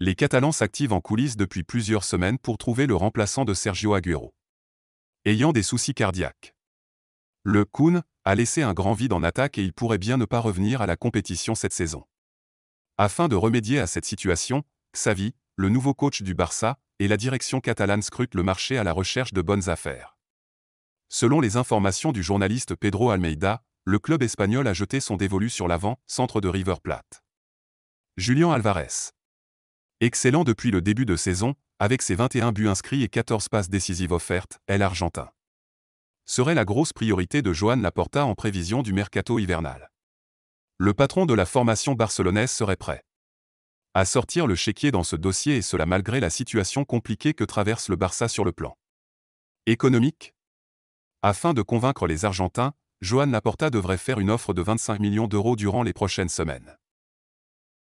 les Catalans s'activent en coulisses depuis plusieurs semaines pour trouver le remplaçant de Sergio Aguero. Ayant des soucis cardiaques. Le Kuhn a laissé un grand vide en attaque et il pourrait bien ne pas revenir à la compétition cette saison. Afin de remédier à cette situation, Xavi, le nouveau coach du Barça, et la direction catalane scrutent le marché à la recherche de bonnes affaires. Selon les informations du journaliste Pedro Almeida, le club espagnol a jeté son dévolu sur l'avant, centre de River Plate. Julian Alvarez Excellent depuis le début de saison, avec ses 21 buts inscrits et 14 passes décisives offertes, L Argentin serait la grosse priorité de Joan Laporta en prévision du mercato hivernal. Le patron de la formation barcelonaise serait prêt à sortir le chéquier dans ce dossier et cela malgré la situation compliquée que traverse le Barça sur le plan économique. Afin de convaincre les Argentins, Joan Laporta devrait faire une offre de 25 millions d'euros durant les prochaines semaines.